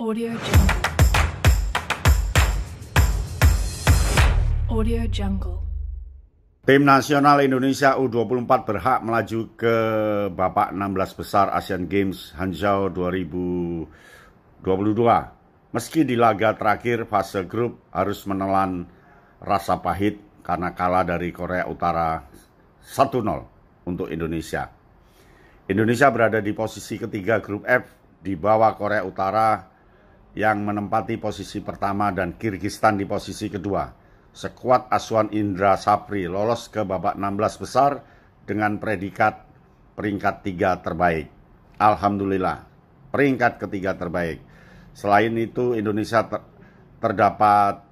Audio Jungle. Audio Jungle. Tim nasional Indonesia U24 berhak melaju ke babak 16 besar Asian Games Hangzhou 2022. Meski di laga terakhir fase grup harus menelan rasa pahit karena kalah dari Korea Utara 1-0 untuk Indonesia. Indonesia berada di posisi ketiga grup F di bawah Korea Utara yang menempati posisi pertama dan Kirgistan di posisi kedua. Sekuat Aswan Indra Sapri lolos ke babak 16 besar dengan predikat peringkat tiga terbaik. Alhamdulillah, peringkat ketiga terbaik. Selain itu Indonesia ter terdapat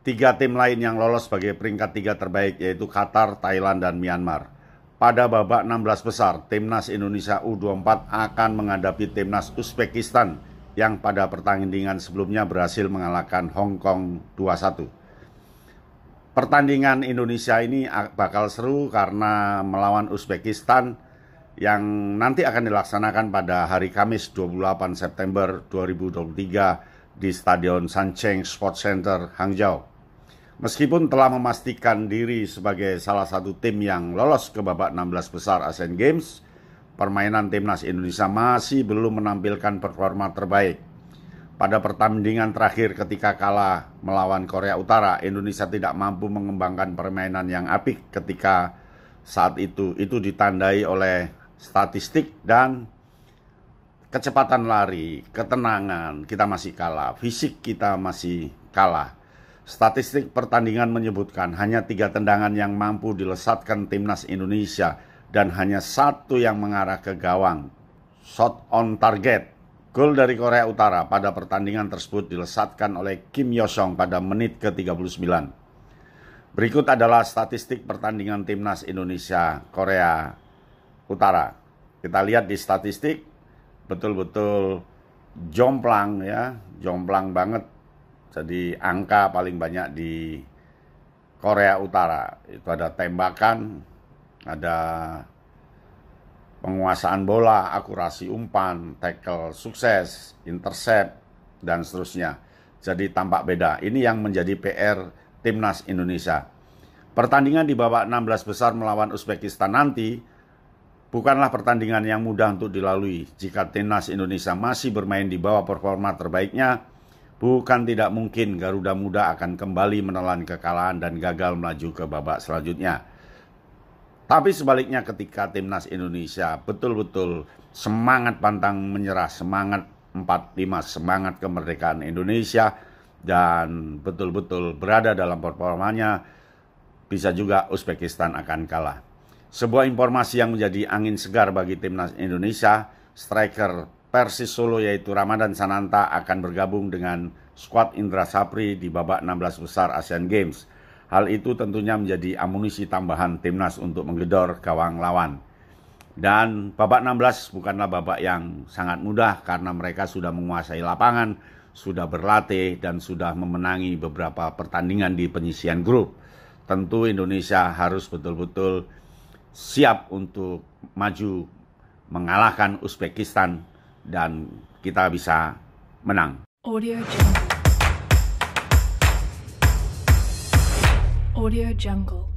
tiga tim lain yang lolos sebagai peringkat tiga terbaik yaitu Qatar, Thailand, dan Myanmar. Pada babak 16 besar, Timnas Indonesia U24 akan menghadapi Timnas Uzbekistan yang pada pertandingan sebelumnya berhasil mengalahkan Hong Kong 2-1. Pertandingan Indonesia ini bakal seru karena melawan Uzbekistan yang nanti akan dilaksanakan pada hari Kamis 28 September 2023 di Stadion Sancheng Sports Center Hangzhou. Meskipun telah memastikan diri sebagai salah satu tim yang lolos ke babak 16 besar Asian e Games, permainan timnas Indonesia masih belum menampilkan performa terbaik. Pada pertandingan terakhir ketika kalah melawan Korea Utara, Indonesia tidak mampu mengembangkan permainan yang apik ketika saat itu. Itu ditandai oleh statistik dan kecepatan lari, ketenangan, kita masih kalah, fisik kita masih kalah. Statistik pertandingan menyebutkan hanya tiga tendangan yang mampu dilesatkan timnas Indonesia dan hanya satu yang mengarah ke gawang. Shot on target. Gol dari Korea Utara pada pertandingan tersebut dilesatkan oleh Kim Yosong pada menit ke-39. Berikut adalah statistik pertandingan timnas Indonesia Korea Utara. Kita lihat di statistik betul-betul jomplang ya, jomplang banget. Jadi angka paling banyak di Korea Utara itu ada tembakan ada penguasaan bola, akurasi umpan, tackle sukses, intercept, dan seterusnya. Jadi tampak beda. Ini yang menjadi PR timnas Indonesia. Pertandingan di babak 16 besar melawan Uzbekistan nanti bukanlah pertandingan yang mudah untuk dilalui. Jika timnas Indonesia masih bermain di bawah performa terbaiknya, bukan tidak mungkin Garuda Muda akan kembali menelan kekalahan dan gagal melaju ke babak selanjutnya. Tapi sebaliknya ketika timnas Indonesia betul-betul semangat pantang menyerah, semangat 45, semangat kemerdekaan Indonesia dan betul-betul berada dalam performanya, bisa juga Uzbekistan akan kalah. Sebuah informasi yang menjadi angin segar bagi timnas Indonesia, striker Persis Solo yaitu Ramadan Sananta akan bergabung dengan skuad Indra Sapri di babak 16 besar Asian Games. Hal itu tentunya menjadi amunisi tambahan timnas untuk menggedor gawang lawan. Dan babak 16 bukanlah babak yang sangat mudah karena mereka sudah menguasai lapangan, sudah berlatih dan sudah memenangi beberapa pertandingan di penyisian grup. Tentu Indonesia harus betul-betul siap untuk maju mengalahkan Uzbekistan dan kita bisa menang. Audio Audio Jungle.